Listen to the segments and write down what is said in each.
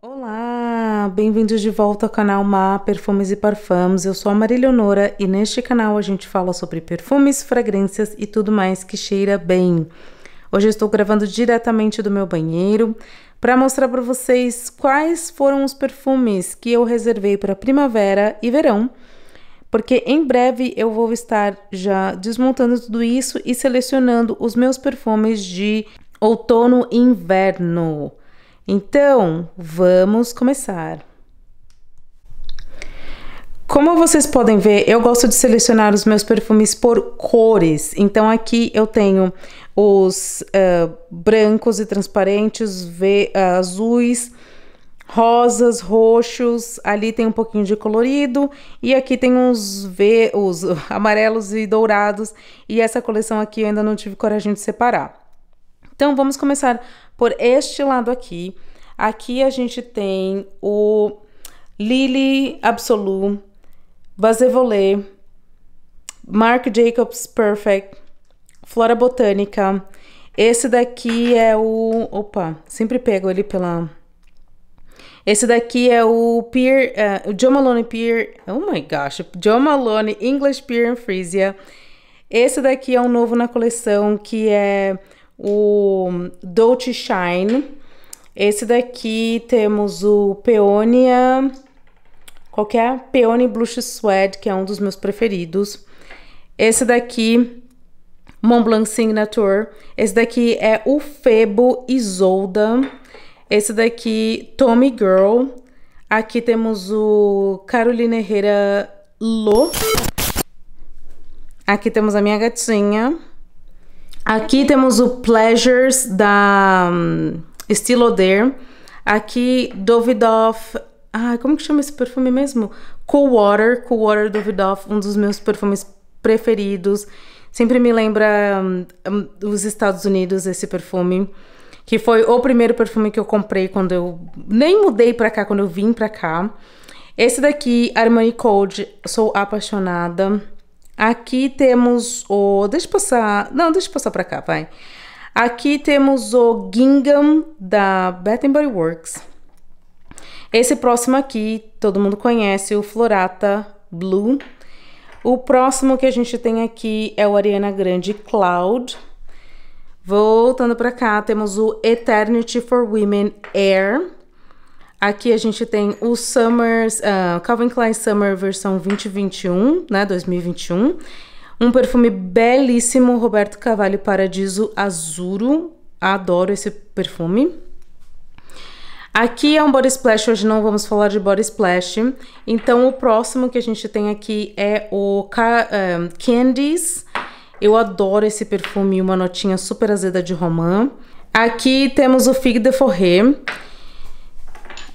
Olá, bem-vindos de volta ao canal Má Perfumes e Parfums. Eu sou a Maria e neste canal a gente fala sobre perfumes, fragrâncias e tudo mais que cheira bem. Hoje eu estou gravando diretamente do meu banheiro para mostrar para vocês quais foram os perfumes que eu reservei para primavera e verão, porque em breve eu vou estar já desmontando tudo isso e selecionando os meus perfumes de outono e inverno. Então, vamos começar. Como vocês podem ver, eu gosto de selecionar os meus perfumes por cores. Então aqui eu tenho os uh, brancos e transparentes, eh, azuis, rosas, roxos, ali tem um pouquinho de colorido e aqui tem uns os amarelos e dourados e essa coleção aqui eu ainda não tive coragem de separar. Então vamos começar por este lado aqui Aqui a gente tem o Lily Absolu, Basevolé, Mark Jacobs Perfect, Flora Botânica. Esse daqui é o. Opa, sempre pego ele pela. Esse daqui é o Pier, uh, é, Joe Malone Pier, oh my gosh, Joe Malone English Peer and Frisia. Esse daqui é um novo na coleção que é o Dolce Shine. Esse daqui temos o Peonia, qualquer é? Peony Blush Suede, que é um dos meus preferidos. Esse daqui, mont blanc Signature. Esse daqui é o Febo Isolda. Esse daqui, Tommy Girl. Aqui temos o Carolina Herrera Lô. Aqui temos a minha gatinha. Aqui temos o Pleasures da hum, estilo Oder. Aqui, Dovidoff. Ah, como que chama esse perfume mesmo? Cool Water, Cool Water Dovidoff, um dos meus perfumes preferidos. Sempre me lembra um, hum, os Estados Unidos esse perfume, que foi o primeiro perfume que eu comprei quando eu nem mudei para cá, quando eu vim para cá. Esse daqui, Armani Code, sou apaixonada. Aqui temos o. Deixa eu passar. Não, deixa eu passar pra cá, vai. Aqui temos o Gingham da Bath Body Works. Esse próximo aqui, todo mundo conhece, o Florata Blue. O próximo que a gente tem aqui é o Ariana Grande Cloud. Voltando para cá, temos o Eternity for Women Air. Aqui a gente tem o Summers, uh, Calvin Klein Summer versão 2021, né, 2021. Um perfume belíssimo, Roberto Cavalli Paradiso Azuro. Adoro esse perfume. Aqui é um body splash, hoje não vamos falar de body splash. Então o próximo que a gente tem aqui é o um, eh, Candies. Eu adoro esse perfume, uma notinha super azeda de romã. Aqui temos o Fig de Forêt.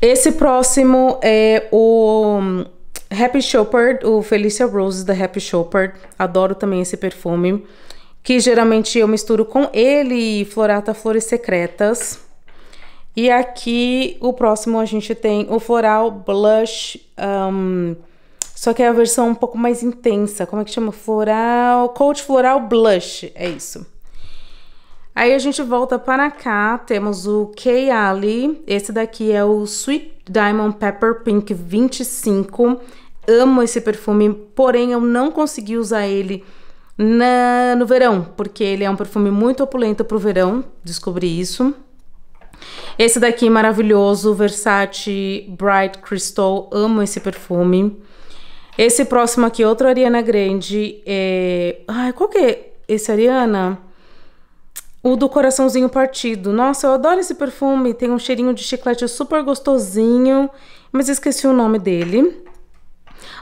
Esse próximo é o Happy Shopper, o Felicia Rose da Happy Shopper. Adoro também esse perfume. Que geralmente eu misturo com ele e Florata Flores Secretas. E aqui o próximo a gente tem o Floral Blush. Um, só que é a versão um pouco mais intensa. Como é que chama? Floral. Coat Floral Blush. É isso. Aí a gente volta para cá, temos o Kay ali esse daqui é o Sweet Diamond Pepper Pink 25, amo esse perfume, porém eu não consegui usar ele na, no verão, porque ele é um perfume muito opulento para o verão, descobri isso. Esse daqui maravilhoso, Versace Bright Crystal, amo esse perfume. Esse próximo aqui, outro Ariana Grande, é... Ai, qual que é esse Ariana? O do coraçãozinho partido. Nossa, eu adoro esse perfume, tem um cheirinho de chiclete super gostosinho, mas esqueci o nome dele.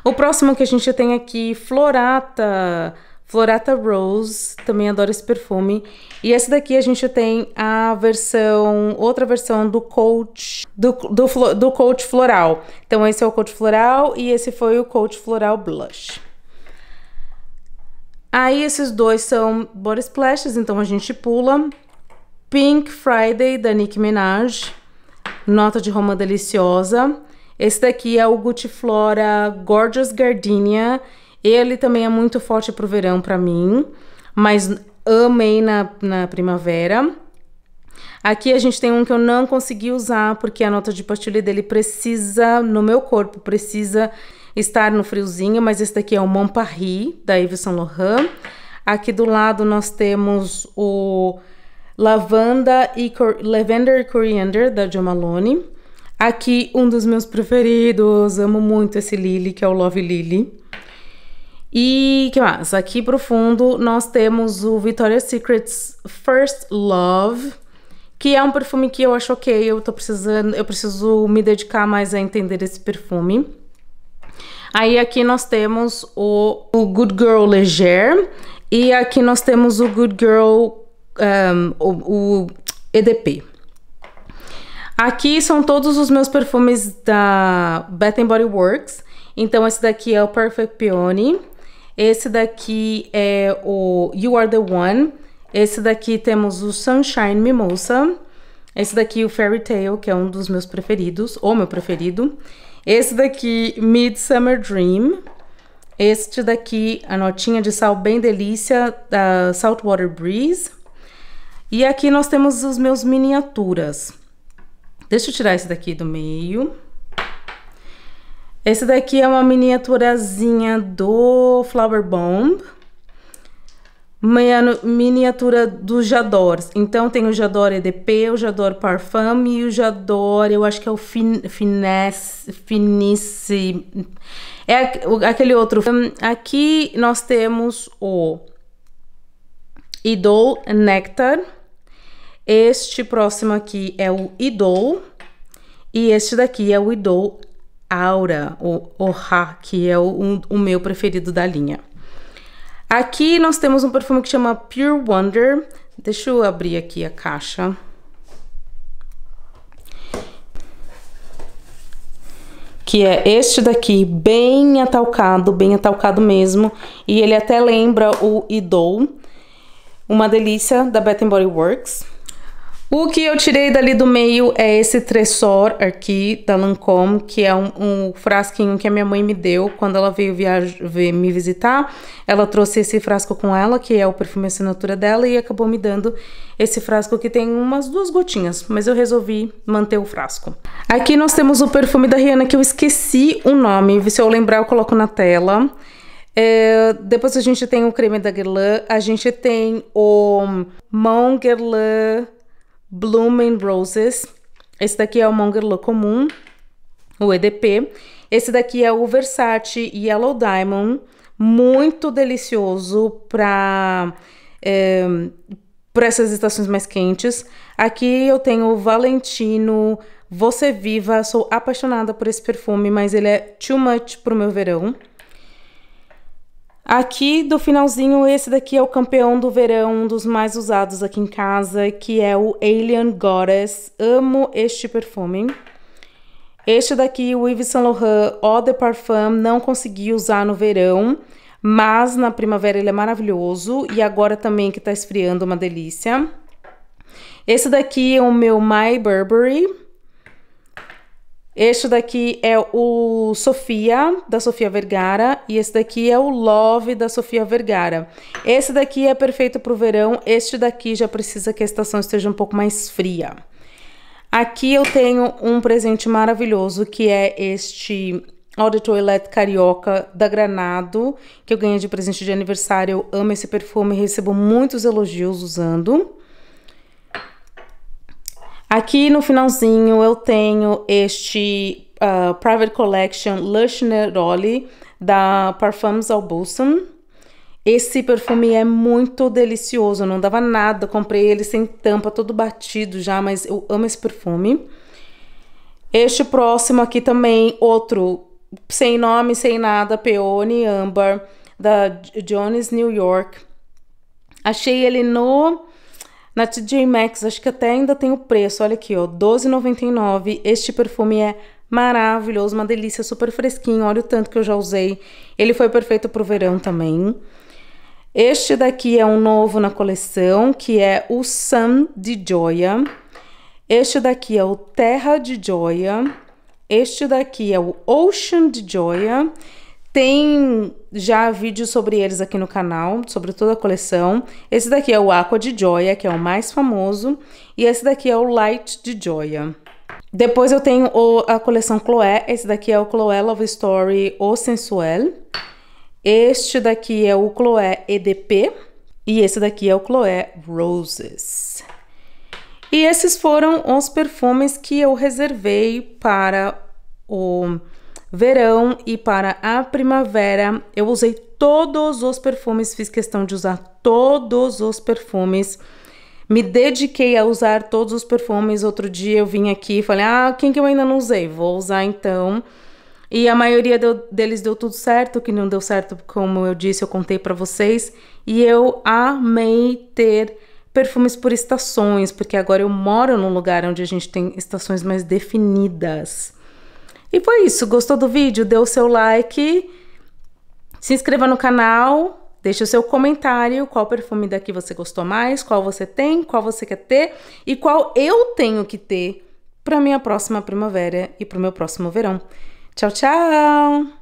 O próximo que a gente tem aqui, Florata. Florata Rose, também adoro esse perfume. E esse daqui a gente tem a versão, outra versão do coach, do, do, do coach floral. Então esse é o coach floral e esse foi o coach floral blush. Aí esses dois são body splashes, então a gente pula. Pink Friday, da Nicki Minaj. Nota de Roma Deliciosa. Esse daqui é o Flora Gorgeous Gardenia. Ele também é muito forte pro verão para mim, mas amei na, na primavera. Aqui a gente tem um que eu não consegui usar, porque a nota de pastilha dele precisa, no meu corpo, precisa estar no friozinho, mas esse daqui é o Montparry, da Yves Saint Laurent. Aqui do lado nós temos o Lavanda e Cor Lavender e Coriander, da Jo Malone. Aqui um dos meus preferidos, amo muito esse Lily, que é o Love Lily. E que mais? Aqui pro fundo nós temos o Victoria's Secret's First Love, que é um perfume que eu acho ok, eu tô precisando, eu preciso me dedicar mais a entender esse perfume. Aí aqui nós temos o, o Good Girl Leger e aqui nós temos o Good Girl, um, o, o EDP. Aqui são todos os meus perfumes da Bath Body Works. Então esse daqui é o Perfect Peony. Esse daqui é o You Are The One. Esse daqui temos o Sunshine Mimosa. Esse daqui o Fairy Tale, que é um dos meus preferidos, ou meu preferido. Esse daqui Midsummer Dream. Este daqui a notinha de sal bem delícia da Saltwater Breeze. E aqui nós temos os meus miniaturas. Deixa eu tirar esse daqui do meio. Esse daqui é uma miniaturazinha do Flower Bomb. miniatura do Jadors. Então tem o Jador EDP, o Jador Parfum e o Jador, eu acho que é o fin, Finesse, Finice. É aquele outro. Hum, aqui nós temos o Idol Nectar este próximo aqui é o Idol. E este daqui é o Idol Aura, o Oha, que é o, um, o meu preferido da linha. Aqui nós temos um perfume que chama Pure Wonder. Deixa eu abrir aqui a caixa. que é este daqui, bem atalcado, bem atalcado mesmo, e ele até lembra o Idol, uma delícia da Bath Body Works. O que eu tirei dali do meio é esse Tressor aqui da Lancôme, que é um, um, frasquinho que a minha mãe me deu quando ela veio viajar, me visitar. Ela trouxe esse frasco com ela, que é o perfume assinatura dela, e acabou me dando esse frasco que tem umas duas gotinhas, mas eu resolvi manter o frasco. Aqui nós temos o perfume da Rihanna, que eu esqueci o nome, se eu lembrar eu coloco na tela. É, depois a gente tem o creme da Guerlain, a gente tem o Mont Guerlain Blooming Roses. Esse daqui é o Mongerlo comum, o EDP. Esse daqui é o Versace Yellow Diamond, muito delicioso para é, eh, para essas estações mais quentes. Aqui eu tenho o Valentino Você Viva, sou apaixonada por esse perfume, mas ele é too much para o meu verão. Aqui do finalzinho, esse daqui é o campeão do verão, um dos mais usados aqui em casa, que é o Alien Goddess. Amo este perfume. Este daqui, o Yves Saint Laurent Eau de Parfum, não consegui usar no verão, mas na primavera ele é maravilhoso e agora também que tá esfriando, uma delícia. Esse daqui é o meu My Burberry. Este daqui é o Sofia, da Sofia Vergara, e esse daqui é o Love, da Sofia Vergara. Esse daqui é perfeito para o verão, este daqui já precisa que a estação esteja um pouco mais fria. Aqui eu tenho um presente maravilhoso, que é este Eau de Toilette Carioca da Granado, que eu ganhei de presente de aniversário. Eu amo esse perfume, recebo muitos elogios usando. Aqui no finalzinho eu tenho este uh, Private Collection Lush Neroli da Parfums Albusson. Esse perfume é muito delicioso, não dava nada, comprei ele sem tampa, todo batido já, mas eu amo esse perfume. Este próximo aqui também, outro, sem nome, sem nada, Peony Amber, da Jones New York. Achei ele no na TJ Maxx, acho que até ainda tem o preço, olha aqui, ó, 12,99. Este perfume é maravilhoso, uma delícia, super fresquinho, olha o tanto que eu já usei. Ele foi perfeito pro verão também. Este daqui é um novo na coleção, que é o Sun de Joia. Este daqui é o Terra de Joia. Este daqui é o Ocean de Joia. Tem já vídeos sobre eles aqui no canal, sobre toda a coleção. Esse daqui é o Aqua de Joia, que é o mais famoso. E esse daqui é o Light de Joia. Depois eu tenho o, a coleção Chloé. Esse daqui é o Chloé Love Story O Sensuel. Este daqui é o Chloé EDP. E esse daqui é o Chloé Roses. E esses foram os perfumes que eu reservei para o verão e para a primavera. Eu usei todos os perfumes, fiz questão de usar todos os perfumes. Me dediquei a usar todos os perfumes. Outro dia eu vim aqui e falei: "Ah, quem que eu ainda não usei? Vou usar então". E a maioria deu, deles deu tudo certo, o que não deu certo, como eu disse, eu contei para vocês. E eu amei ter perfumes por estações, porque agora eu moro num lugar onde a gente tem estações mais definidas. E foi isso. Gostou do vídeo? Dê o seu like, se inscreva no canal, Deixe o seu comentário, qual perfume daqui você gostou mais, qual você tem, qual você quer ter e qual eu tenho que ter para minha próxima primavera e para o meu próximo verão. Tchau, tchau!